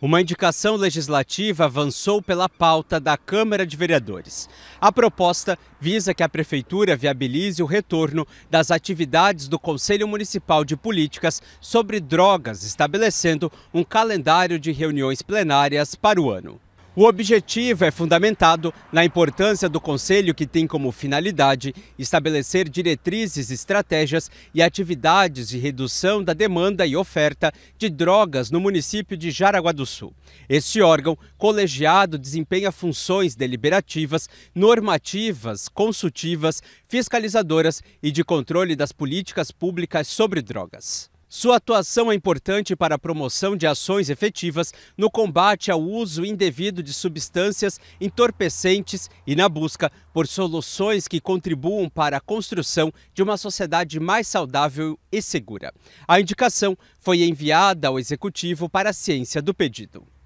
Uma indicação legislativa avançou pela pauta da Câmara de Vereadores. A proposta visa que a Prefeitura viabilize o retorno das atividades do Conselho Municipal de Políticas sobre Drogas, estabelecendo um calendário de reuniões plenárias para o ano. O objetivo é fundamentado na importância do Conselho, que tem como finalidade estabelecer diretrizes, estratégias e atividades de redução da demanda e oferta de drogas no município de Jaraguá do Sul. Este órgão colegiado desempenha funções deliberativas, normativas, consultivas, fiscalizadoras e de controle das políticas públicas sobre drogas. Sua atuação é importante para a promoção de ações efetivas no combate ao uso indevido de substâncias entorpecentes e na busca por soluções que contribuam para a construção de uma sociedade mais saudável e segura. A indicação foi enviada ao executivo para a ciência do pedido.